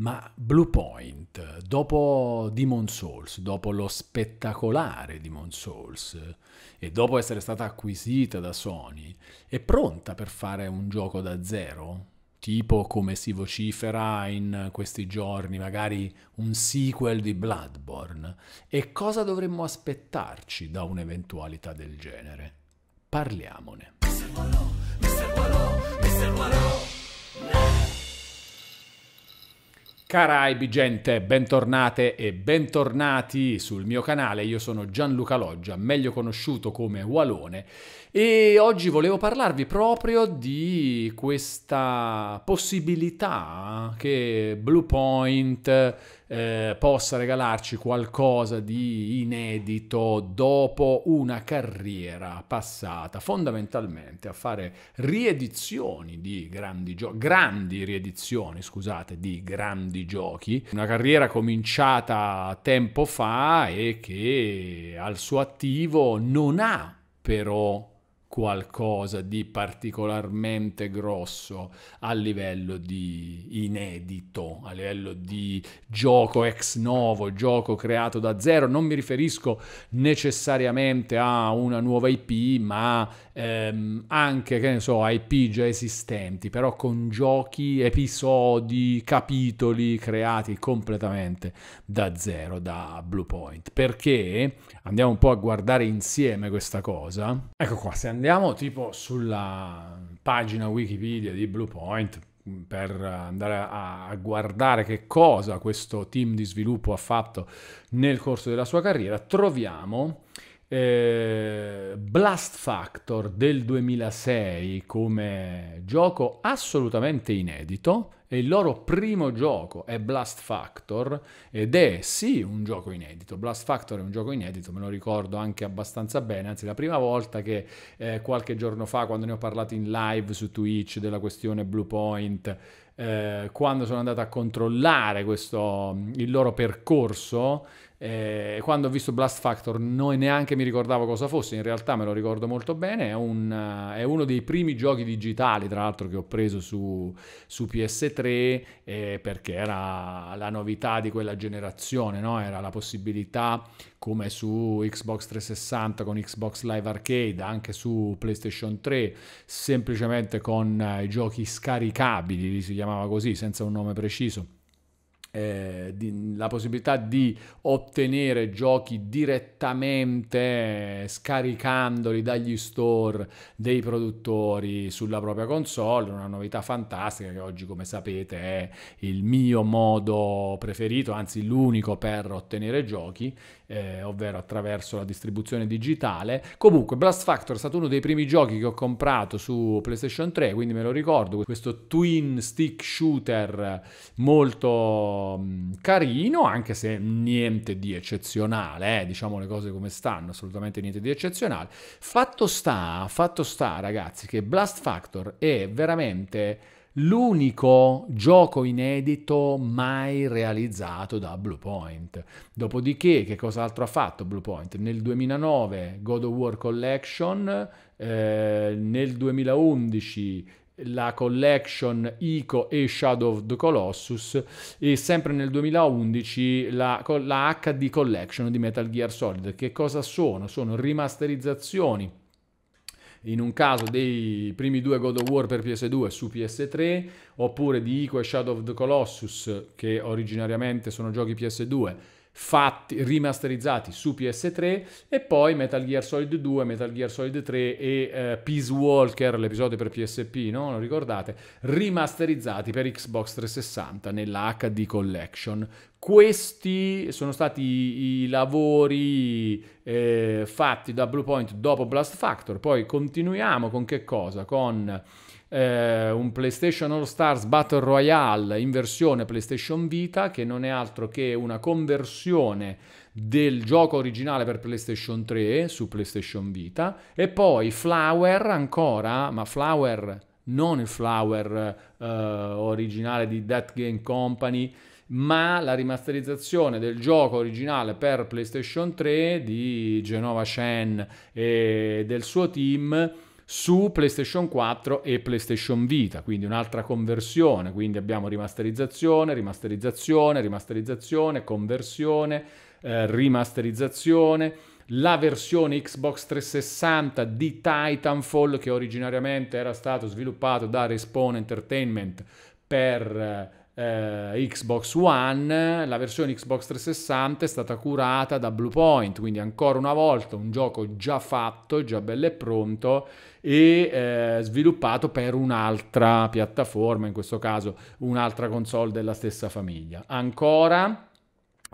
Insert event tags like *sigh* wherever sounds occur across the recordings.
Ma Blue Point, dopo Demon Souls, dopo lo spettacolare Demon Souls e dopo essere stata acquisita da Sony, è pronta per fare un gioco da zero? Tipo come si vocifera in questi giorni, magari un sequel di Bloodborne. E cosa dovremmo aspettarci da un'eventualità del genere? Parliamone. Mr. Wallot, Mr. Wallot, Mr. Wallot. Caraibi gente, bentornate e bentornati sul mio canale, io sono Gianluca Loggia, meglio conosciuto come Walone e oggi volevo parlarvi proprio di questa possibilità che Bluepoint eh, possa regalarci qualcosa di inedito dopo una carriera passata fondamentalmente a fare riedizioni di grandi giochi, grandi riedizioni, scusate, di grandi giochi, una carriera cominciata tempo fa e che al suo attivo non ha però qualcosa di particolarmente grosso a livello di inedito, a livello di gioco ex novo, gioco creato da zero. Non mi riferisco necessariamente a una nuova IP, ma ehm, anche, che ne so, IP già esistenti, però con giochi, episodi, capitoli creati completamente da zero, da Bluepoint. Perché andiamo un po' a guardare insieme questa cosa. Ecco qua, se andiamo tipo sulla pagina Wikipedia di Bluepoint, mm, per andare a, guardare che cosa questo team di sviluppo ha fatto nel corso della sua carriera, troviamo eh, Blast Factor del 2006 come gioco assolutamente inedito. E il loro primo gioco è Blast Factor ed è sì un gioco inedito. Blast Factor è un gioco inedito, me lo ricordo anche abbastanza bene. Anzi, la prima volta che eh, qualche giorno fa, quando ne ho parlato in live su Twitch della questione Blue Point, eh, quando sono andato a controllare questo, il loro percorso eh, quando ho visto Blast Factor non neanche mi ricordavo cosa fosse, in realtà me lo ricordo molto bene, è, un, eh, è uno dei primi giochi digitali tra l'altro che ho preso su, su PS3 eh, perché era la novità di quella generazione, no? era la possibilità come su Xbox 360 con Xbox Live Arcade, anche su PlayStation 3, semplicemente con eh, i giochi scaricabili, si chiamava così, senza un nome preciso eh, di, la possibilità di ottenere giochi direttamente scaricandoli dagli store dei produttori sulla propria console, una novità fantastica che oggi come sapete è il mio modo preferito, anzi l'unico per ottenere giochi, eh, ovvero attraverso la distribuzione digitale. Comunque Blast Factor è stato uno dei primi giochi che ho comprato su PlayStation 3, quindi me lo ricordo, questo twin stick shooter molto mm, carino, anche se niente di eccezionale, eh, diciamo le cose come stanno, assolutamente niente di eccezionale. Fatto sta, fatto sta ragazzi che Blast Factor è veramente l'unico gioco inedito mai realizzato da Bluepoint. Dopodiché, che cos'altro ha fatto Bluepoint? Nel 2009 God of War Collection, eh, nel 2011 la collection ICO e Shadow of the Colossus e sempre nel 2011 la, la HD Collection di Metal Gear Solid. Che cosa sono? Sono rimasterizzazioni in un caso dei primi due God of War per PS2 su PS3, oppure di Ico e Shadow of the Colossus, che originariamente sono giochi PS2 fatti, rimasterizzati su PS3 e poi Metal Gear Solid 2, Metal Gear Solid 3 e eh, Peace Walker, l'episodio per PSP, no? Non ricordate? Rimasterizzati per Xbox 360 nella HD Collection. Questi sono stati i, i lavori eh, fatti da Bluepoint dopo Blast Factor. Poi continuiamo con che cosa? Con eh, un PlayStation All Stars Battle Royale in versione PlayStation Vita, che non è altro che una conversione del gioco originale per PlayStation 3 su PlayStation Vita, e poi Flower ancora, ma Flower non il Flower eh, originale di That Game Company, ma la rimasterizzazione del gioco originale per PlayStation 3 di Genova Shen e del suo team su PlayStation 4 e PlayStation Vita, quindi un'altra conversione, quindi abbiamo rimasterizzazione, rimasterizzazione, rimasterizzazione, conversione, eh, rimasterizzazione, la versione Xbox 360 di Titanfall che originariamente era stato sviluppato da Respawn Entertainment per eh, eh, Xbox One, la versione Xbox 360 è stata curata da Bluepoint, quindi ancora una volta un gioco già fatto, già bello e pronto e eh, sviluppato per un'altra piattaforma, in questo caso un'altra console della stessa famiglia. Ancora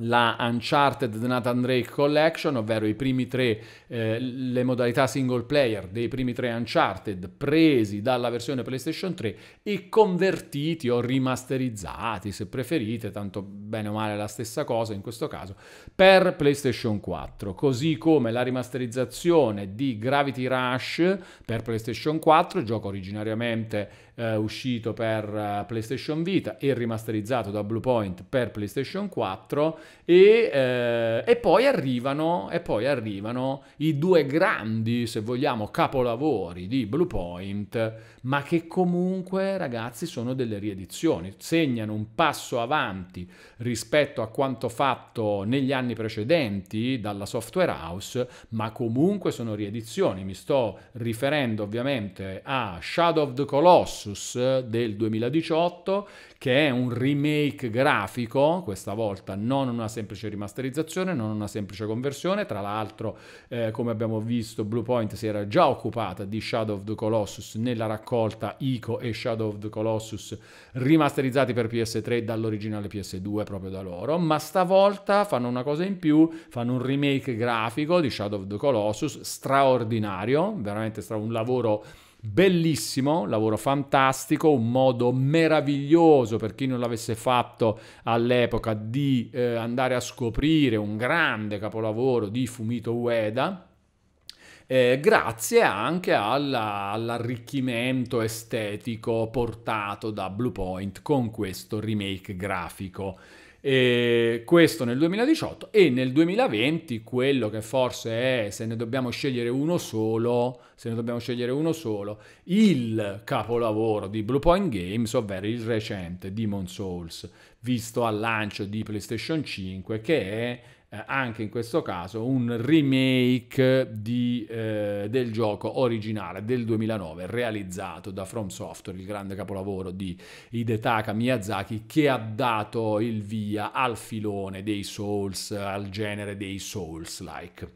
la Uncharted The Nathan Drake Collection, ovvero i primi tre, eh, le modalità single player dei primi tre Uncharted presi dalla versione PlayStation 3 e convertiti o rimasterizzati, se preferite, tanto bene o male la stessa cosa in questo caso, per PlayStation 4, così come la rimasterizzazione di Gravity Rush per PlayStation 4, gioco originariamente eh, uscito per eh, PlayStation Vita e rimasterizzato da Bluepoint per PlayStation 4 e, eh, e, poi arrivano, e poi arrivano i due grandi, se vogliamo, capolavori di Bluepoint ma che comunque ragazzi sono delle riedizioni, segnano un passo avanti rispetto a quanto fatto negli anni precedenti dalla software house, ma comunque sono riedizioni. Mi sto riferendo ovviamente a Shadow of the Colossus del 2018, che è un remake grafico, questa volta non una semplice rimasterizzazione, non una semplice conversione, tra l'altro eh, come abbiamo visto Bluepoint si era già occupata di Shadow of the Colossus nella raccolta ascolta Ico e Shadow of the Colossus rimasterizzati per PS3 dall'originale PS2 proprio da loro, ma stavolta fanno una cosa in più, fanno un remake grafico di Shadow of the Colossus straordinario, veramente stra- un lavoro bellissimo, lavoro fantastico, un modo meraviglioso per chi non l'avesse fatto all'epoca di eh, andare a scoprire un grande capolavoro di Fumito Ueda eh, grazie anche alla, all'arricchimento estetico portato da Bluepoint con questo remake grafico. E questo nel 2018 e nel 2020 quello che forse è, se ne dobbiamo scegliere uno solo, se ne dobbiamo scegliere uno solo, il capolavoro di Bluepoint Games, ovvero il recente Demon Souls, visto al lancio di PlayStation 5, che è eh, anche in questo caso un remake di, eh, del gioco originale del 2009 realizzato da From Software, il grande capolavoro di Hidetaka Miyazaki che ha dato il via al filone dei Souls, al genere dei Souls-like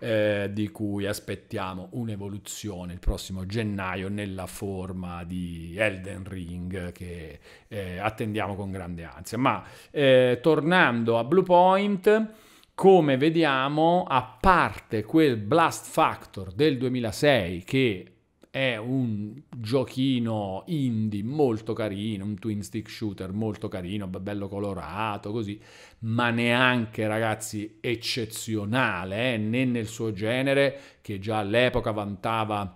eh, di cui aspettiamo un'evoluzione il prossimo gennaio nella forma di Elden Ring che eh, attendiamo con grande ansia. Ma eh, tornando a Blue Point come vediamo, a parte quel blast factor del 2006 che è un giochino indie molto carino, un twin stick shooter molto carino, bello colorato, così, ma neanche ragazzi eccezionale, eh, né nel suo genere che già all'epoca vantava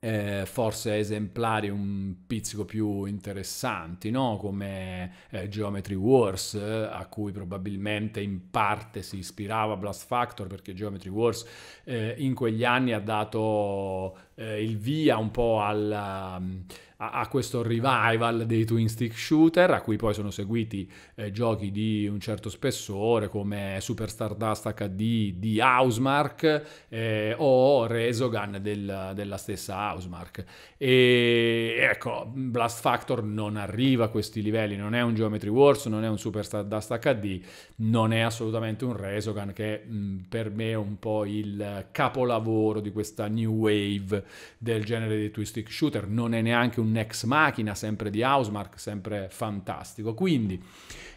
eh, forse esemplari un pizzico più interessanti, no? come eh, Geometry Wars, eh, a cui probabilmente in parte si ispirava Blast Factor, perché Geometry Wars eh, in quegli anni ha dato eh, il via un po' alla, um, a, a, questo revival dei twin stick shooter, a cui poi sono seguiti eh, giochi di un certo spessore come Super Stardust HD di Housemark eh, o Resogan del, della stessa Housemark. E ecco, Blast Factor non arriva a questi livelli, non è un Geometry Wars, non è un Super Stardust HD, non è assolutamente un Resogan che mh, mm, per me è un po' il capolavoro di questa new wave del genere dei twist shooter, non è neanche un ex machina, sempre di Housemark, sempre fantastico. Quindi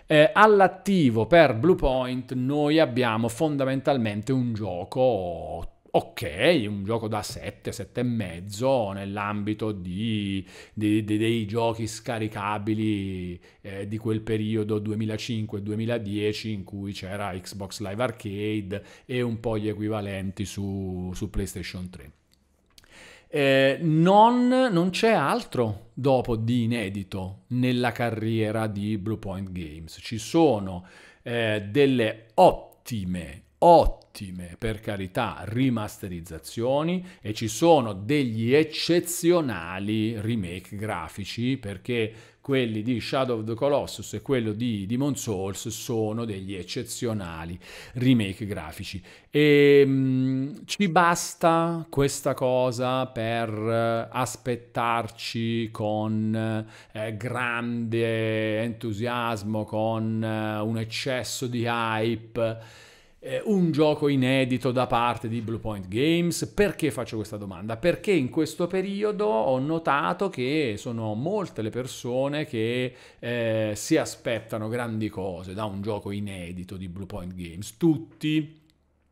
eh, all'attivo per Bluepoint noi abbiamo fondamentalmente un gioco ok, un gioco da 7, 7,5 nell'ambito di, di, di, dei giochi scaricabili eh, di quel periodo 2005-2010 in cui c'era Xbox Live Arcade e un po' gli equivalenti su, su PlayStation 3. Eh, non, non, c'è altro dopo di inedito nella carriera di Blue Point Games. Ci sono eh, delle ottime, ottime, per carità, rimasterizzazioni e ci sono degli eccezionali remake grafici perché quelli di Shadow of the Colossus e quello di Demon Souls sono degli eccezionali remake grafici. E ehm, mh, ci basta questa cosa per eh, aspettarci con eh, grande entusiasmo, con eh, un eccesso di hype eh, un gioco inedito da parte di Bluepoint Games. Perché faccio questa domanda? Perché in questo periodo ho notato che sono molte le persone che eh, si aspettano grandi cose da un gioco inedito di Bluepoint Games. Tutti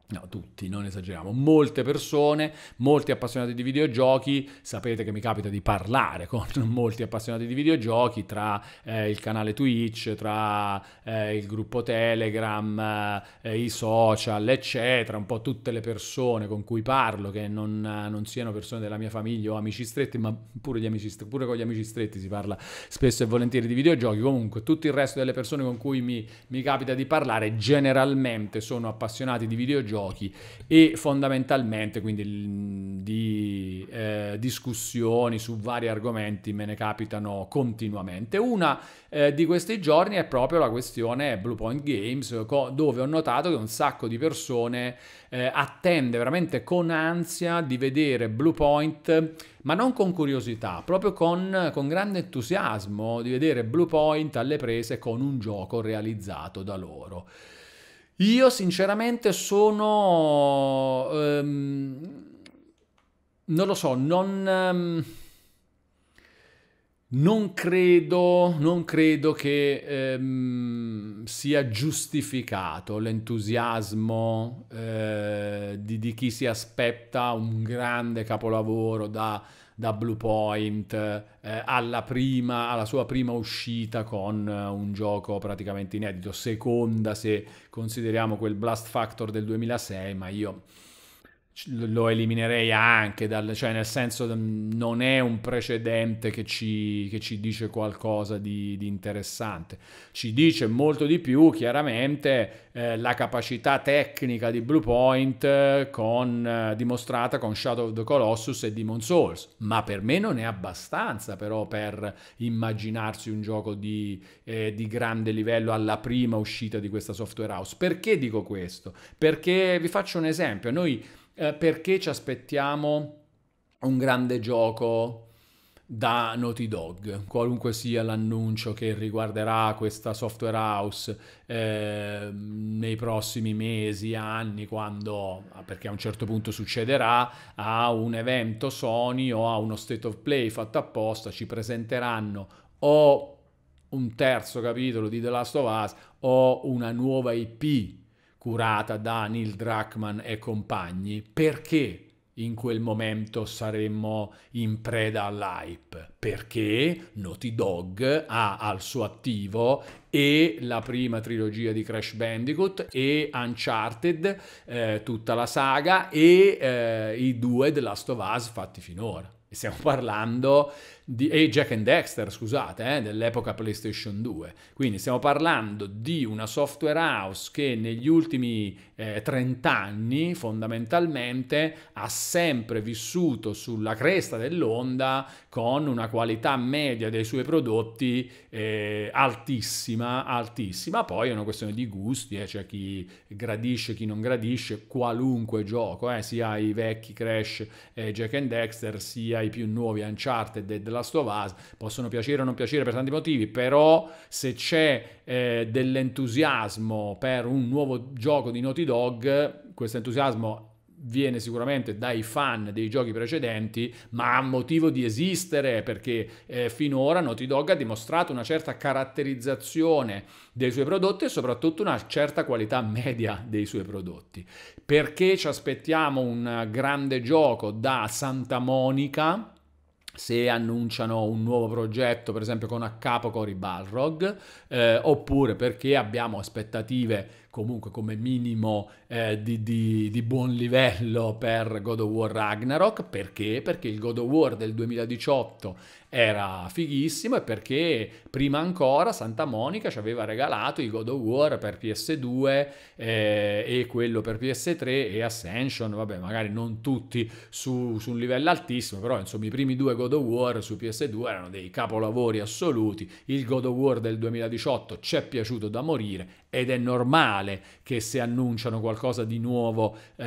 No, tutti, non esageriamo. Molte persone, molti appassionati di videogiochi, sapete che mi capita di parlare *laughs* con molti appassionati di videogiochi tra eh, il canale Twitch, tra eh, il gruppo Telegram, eh, i social, eccetera, un po' tutte le persone con cui parlo che non, non siano persone della mia famiglia o amici stretti, ma pure, amici pure, con gli amici stretti si parla spesso e volentieri di videogiochi. Comunque, tutto il resto delle persone con cui mi, mi capita di parlare generalmente sono appassionati di videogiochi videogiochi e fondamentalmente quindi di eh, discussioni su vari argomenti me ne capitano continuamente. Una eh, di questi giorni è proprio la questione Blue Point Games co- dove ho notato che un sacco di persone eh, attende veramente con ansia di vedere Blue Point ma non con curiosità, proprio con, con, grande entusiasmo di vedere Blue Point alle prese con un gioco realizzato da loro. Io sinceramente sono... Um, non lo so, non... Um, non credo, non credo, che ehm, sia giustificato l'entusiasmo eh, di, di, chi si aspetta un grande capolavoro da da Bluepoint eh, alla, prima, alla sua prima uscita con eh, un gioco praticamente inedito, seconda se consideriamo quel Blast Factor del 2006, ma io lo eliminerei anche, dal, cioè nel senso mm, non è un precedente che ci, che ci dice qualcosa di, di, interessante, ci dice molto di più chiaramente eh, la capacità tecnica di Bluepoint eh, con, eh, dimostrata con Shadow of the Colossus e Demon Souls, ma per me non è abbastanza però per immaginarsi un gioco di, eh, di grande livello alla prima uscita di questa software house. Perché dico questo? Perché vi faccio un esempio, noi eh, perché ci aspettiamo un grande gioco da Naughty Dog, qualunque sia l'annuncio che riguarderà questa software house eh, nei prossimi mesi, anni, quando, ah, perché a un certo punto succederà, a un evento Sony o a uno state of play fatto apposta, ci presenteranno o un terzo capitolo di The Last of Us o una nuova IP curata da Neil Druckmann e compagni, perché in quel momento saremmo in preda all'hype? Perché Naughty Dog ha al suo attivo e la prima trilogia di Crash Bandicoot e Uncharted, eh, tutta la saga e eh, i due The Last of Us fatti finora stiamo parlando di e Jack and Dexter, scusate, eh, dell'epoca PlayStation 2. Quindi stiamo parlando di una software house che negli ultimi eh, 30 anni fondamentalmente ha sempre vissuto sulla cresta dell'onda con una qualità media dei suoi prodotti eh, altissima, altissima. Poi è una questione di gusti, eh, c'è cioè chi gradisce, chi non gradisce qualunque gioco, eh, sia i vecchi Crash e Jack and Dexter, sia i i più nuovi Uncharted e The Last of Us, possono piacere o non piacere per tanti motivi, però se c'è eh, dell'entusiasmo per un nuovo gioco di Naughty Dog, questo entusiasmo viene sicuramente dai fan dei giochi precedenti, ma ha motivo di esistere perché eh, finora Naughty Dog ha dimostrato una certa caratterizzazione dei suoi prodotti e soprattutto una certa qualità media dei suoi prodotti. Perché ci aspettiamo un grande gioco da Santa Monica? se annunciano un nuovo progetto, per esempio con a capo Cory Balrog, eh, oppure perché abbiamo aspettative comunque come minimo eh, di, di, di, buon livello per God of War Ragnarok, perché? Perché il God of War del 2018 era fighissimo e perché prima ancora Santa Monica ci aveva regalato i God of War per PS2 eh, e quello per PS3 e Ascension, vabbè magari non tutti su, su, un livello altissimo, però insomma i primi due God of War su PS2 erano dei capolavori assoluti, il God of War del 2018 ci è piaciuto da morire ed è normale che se annunciano qualcosa di nuovo eh,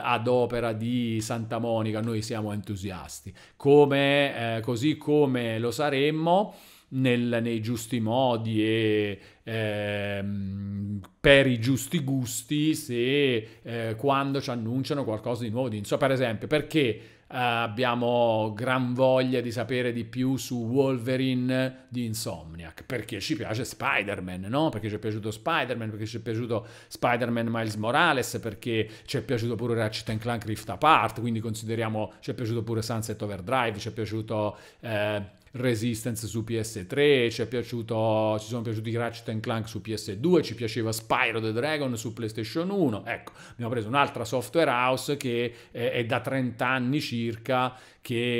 ad opera di Santa Monica noi siamo entusiasti, come eh, così come come lo saremmo nel, nei giusti modi e ehm, per i giusti gusti se eh, quando ci annunciano qualcosa di nuovo. Di, so, per esempio, perché eh, abbiamo gran voglia di sapere di più su Wolverine di Insomniac, perché ci piace Spider-Man, no? Perché ci è piaciuto Spider-Man, perché ci è piaciuto Spider-Man Miles Morales, perché ci è piaciuto pure Ratchet Clank Rift Apart, quindi consideriamo ci è piaciuto pure Sunset Overdrive, ci è piaciuto... Eh, Resistance su PS3, ci, è piaciuto, ci sono piaciuti Ratchet Clank su PS2, ci piaceva Spyro the Dragon su PlayStation 1. Ecco, abbiamo preso un'altra software house che eh, è da 30 anni circa che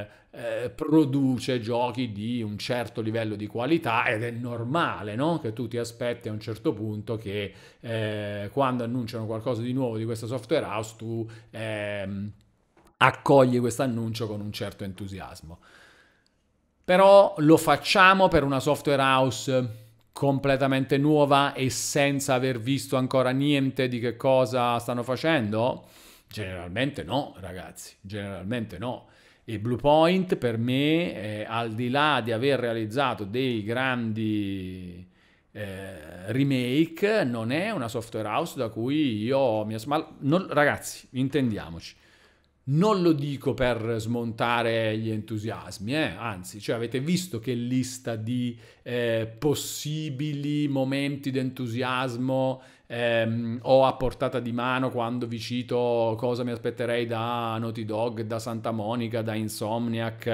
eh, eh, produce giochi di un certo livello di qualità ed è normale no? che tu ti aspetti a un certo punto che eh, quando annunciano qualcosa di nuovo di questa software house tu ehm, accogli questo annuncio con un certo entusiasmo. Però lo facciamo per una software house completamente nuova e senza aver visto ancora niente di che cosa stanno facendo? Generalmente no, ragazzi, generalmente no. E Bluepoint per me, eh, al di là di aver realizzato dei grandi eh, remake, non è una software house da cui io mi asmal... Non, ragazzi, intendiamoci. Non lo dico per smontare gli entusiasmi, eh? anzi, cioè avete visto che lista di eh, possibili momenti di entusiasmo ehm, ho a portata di mano quando vi cito cosa mi aspetterei da Naughty Dog, da Santa Monica, da Insomniac,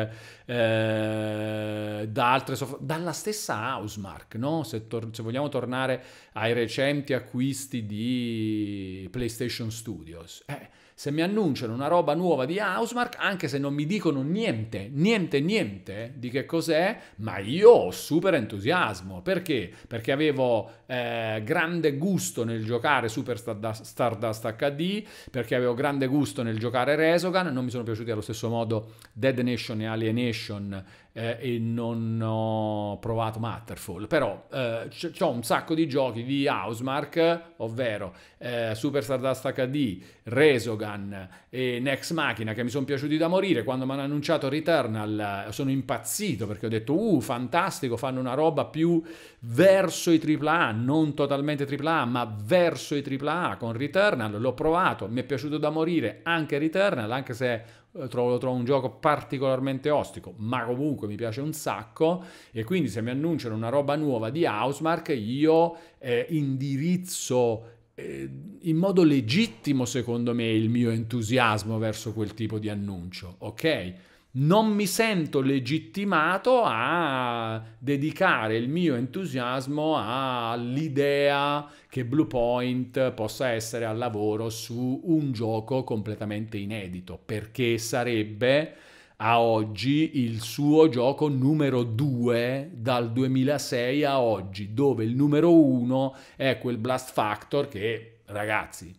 eh, da altre sof- dalla stessa Housemark, no? se, tor- se vogliamo tornare ai recenti acquisti di PlayStation Studios. Eh, se mi annunciano una roba nuova di Housemark, anche se non mi dicono niente, niente, niente di che cos'è, ma io ho super entusiasmo. Perché? Perché avevo eh, grande gusto nel giocare Super Stardust HD, perché avevo grande gusto nel giocare Resogan, non mi sono piaciuti allo stesso modo Dead Nation e Alienation eh, e non ho provato Matterfall, però eh, c- ho un sacco di giochi di Housemark, ovvero eh, Super Stardust HD, Resogan e Next Machina che mi sono piaciuti da morire. Quando mi hanno annunciato Returnal eh, sono impazzito perché ho detto uh, fantastico, fanno una roba più verso i AAA, non totalmente AAA, ma verso i AAA con Returnal. L'ho provato, mi è piaciuto da morire anche Returnal, anche se eh, lo trovo un gioco particolarmente ostico, ma comunque mi piace un sacco e quindi se mi annunciano una roba nuova di Housemark io eh, indirizzo eh, in modo legittimo secondo me il mio entusiasmo verso quel tipo di annuncio, ok? non mi sento legittimato a dedicare il mio entusiasmo all'idea che Blue Point possa essere al lavoro su un gioco completamente inedito, perché sarebbe a oggi il suo gioco numero 2 dal 2006 a oggi, dove il numero 1 è quel Blast Factor che, ragazzi,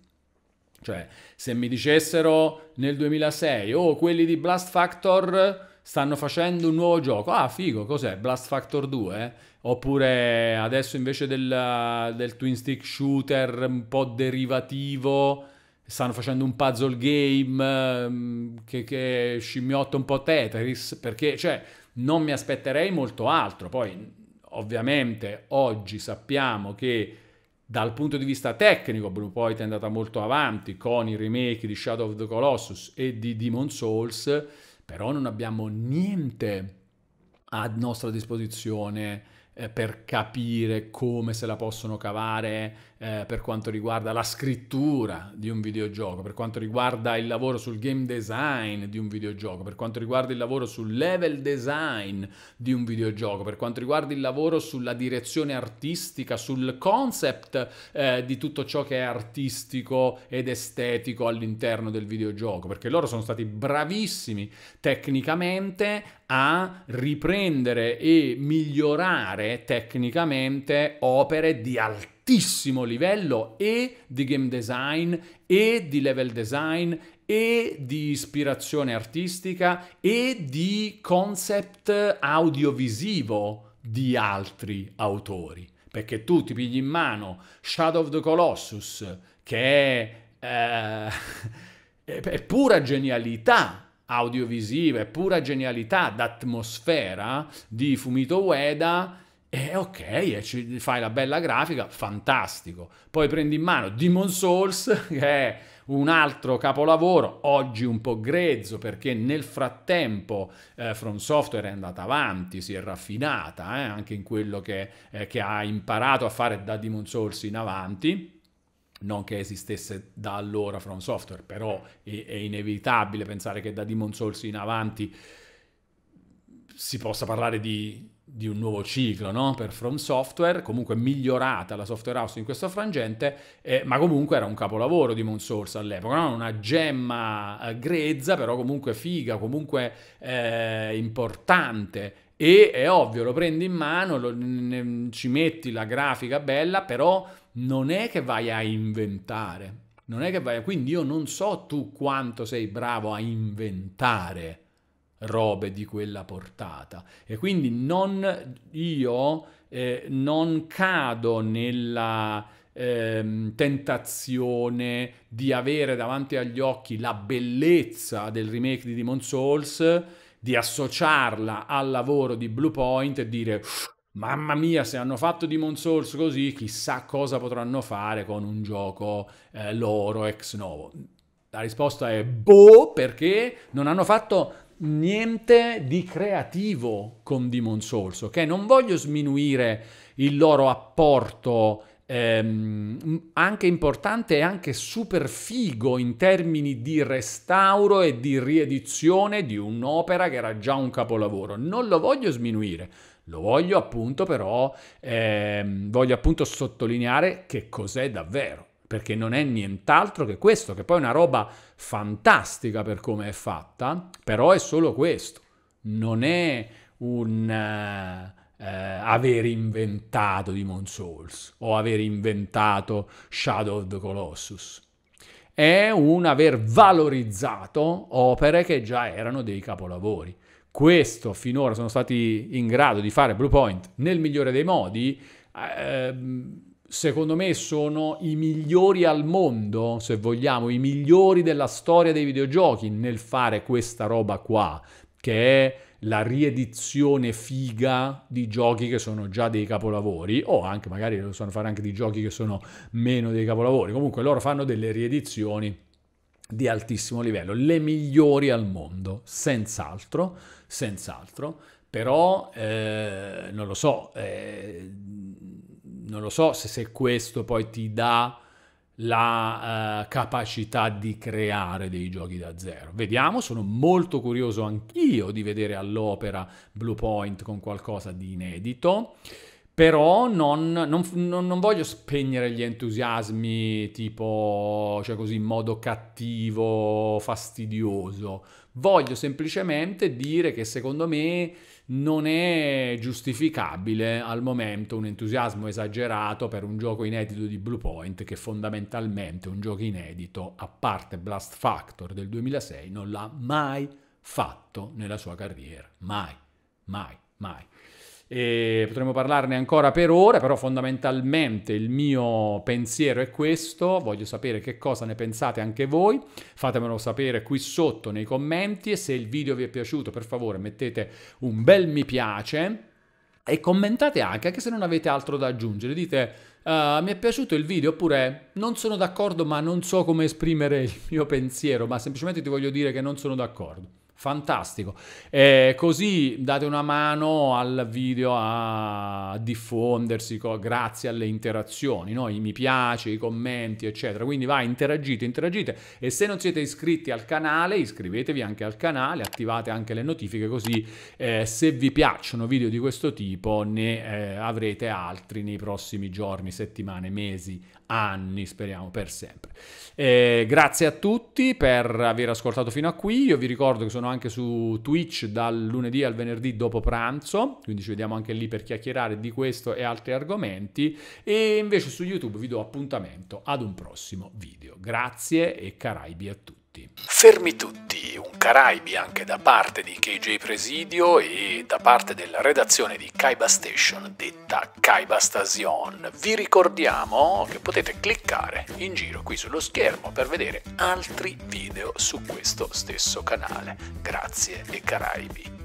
cioè, se mi dicessero nel 2006, oh, quelli di Blast Factor stanno facendo un nuovo gioco, ah, figo, cos'è? Blast Factor 2? Oppure adesso invece del, del twin stick shooter un po' derivativo, stanno facendo un puzzle game mm, che, che scimmiotta un po' Tetris, perché, cioè, non mi aspetterei molto altro. Poi, ovviamente, oggi sappiamo che dal punto di vista tecnico, Blue Point è andata molto avanti con i remake di Shadow of the Colossus e di Demon Souls, però non abbiamo niente a nostra disposizione eh, per capire come se la possono cavare eh, per quanto riguarda la scrittura di un videogioco, per quanto riguarda il lavoro sul game design di un videogioco, per quanto riguarda il lavoro sul level design di un videogioco, per quanto riguarda il lavoro sulla direzione artistica, sul concept eh, di tutto ciò che è artistico ed estetico all'interno del videogioco, perché loro sono stati bravissimi tecnicamente a riprendere e migliorare tecnicamente opere di altissimo altissimo livello e di game design e di level design e di ispirazione artistica e di concept audiovisivo di altri autori. Perché tu ti pigli in mano Shadow of the Colossus, che è, eh, *laughs* è pura genialità audiovisiva, è pura genialità d'atmosfera di Fumito Ueda, e ok, e ci fai la bella grafica, fantastico. Poi prendi in mano Demon Souls, *laughs* che è un altro capolavoro, oggi un po' grezzo perché nel frattempo eh, From Software è andata avanti, si è raffinata eh, anche in quello che, eh, che ha imparato a fare da Demon Souls in avanti non che esistesse da allora From Software, però è, è, inevitabile pensare che da Demon Souls in avanti si possa parlare di di un nuovo ciclo no? per From Software, comunque migliorata la software house in questo frangente, eh, ma comunque era un capolavoro di Monsource all'epoca, no? una gemma eh, grezza, però comunque figa, comunque eh, importante. E è ovvio, lo prendi in mano, lo, ne, ci metti la grafica bella, però non è che vai a inventare. Non è che vai, a... quindi io non so tu quanto sei bravo a inventare robe di quella portata. E quindi non, io eh, non cado nella ehm, tentazione di avere davanti agli occhi la bellezza del remake di Demon Souls, di associarla al lavoro di Blue Point e dire Mamma mia, se hanno fatto Demon Souls così, chissà cosa potranno fare con un gioco eh, loro ex novo. La risposta è boh, perché non hanno fatto niente di creativo con Demon Souls, ok? Non voglio sminuire il loro apporto ehm, anche importante e anche super figo in termini di restauro e di riedizione di un'opera che era già un capolavoro. Non lo voglio sminuire. Lo voglio appunto però, ehm, voglio appunto sottolineare che cos'è davvero perché non è nient'altro che questo, che poi è una roba fantastica per come è fatta, però è solo questo, non è un eh, eh, aver inventato Demon Souls o aver inventato Shadow of the Colossus, è un aver valorizzato opere che già erano dei capolavori. Questo finora sono stati in grado di fare Bluepoint nel migliore dei modi. Eh, secondo me sono i migliori al mondo, se vogliamo, i migliori della storia dei videogiochi nel fare questa roba qua, che è la riedizione figa di giochi che sono già dei capolavori o anche magari lo sanno fare anche di giochi che sono meno dei capolavori. Comunque loro fanno delle riedizioni di altissimo livello, le migliori al mondo, senz'altro, senz'altro, però eh, non lo so, eh, non lo so se, se questo poi ti dà la uh, capacità di creare dei giochi da zero. Vediamo, sono molto curioso anch'io di vedere all'opera Blue Point con qualcosa di inedito, però non, non, non, non voglio spegnere gli entusiasmi tipo, cioè così, in modo cattivo, fastidioso. Voglio semplicemente dire che secondo me non è giustificabile al momento un entusiasmo esagerato per un gioco inedito di Bluepoint che fondamentalmente un gioco inedito, a parte Blast Factor del 2006, non l'ha mai fatto nella sua carriera. Mai, mai, mai e potremmo parlarne ancora per ore, però fondamentalmente il mio pensiero è questo, voglio sapere che cosa ne pensate anche voi, fatemelo sapere qui sotto nei commenti e se il video vi è piaciuto per favore mettete un bel mi piace e commentate anche, anche se non avete altro da aggiungere, dite uh, mi è piaciuto il video oppure non sono d'accordo ma non so come esprimere il mio pensiero, ma semplicemente ti voglio dire che non sono d'accordo. Fantastico. Eh, così date una mano al video a diffondersi co- grazie alle interazioni, no? i mi piace, i commenti, eccetera. Quindi vai, interagite, interagite. E se non siete iscritti al canale, iscrivetevi anche al canale, attivate anche le notifiche, così eh, se vi piacciono video di questo tipo ne eh, avrete altri nei prossimi giorni, settimane, mesi, anni, speriamo per sempre. Eh, grazie a tutti per aver ascoltato fino a qui. Io vi ricordo che sono anche anche su Twitch dal lunedì al venerdì dopo pranzo, quindi ci vediamo anche lì per chiacchierare di questo e altri argomenti e invece su YouTube vi do appuntamento ad un prossimo video. Grazie e Caraibi a tutti tutti. Fermi tutti, un Caraibi anche da parte di KJ Presidio e da parte della redazione di Kaiba Station, detta Kaiba Station. Vi ricordiamo che potete cliccare in giro qui sullo schermo per vedere altri video su questo stesso canale. Grazie e Caraibi.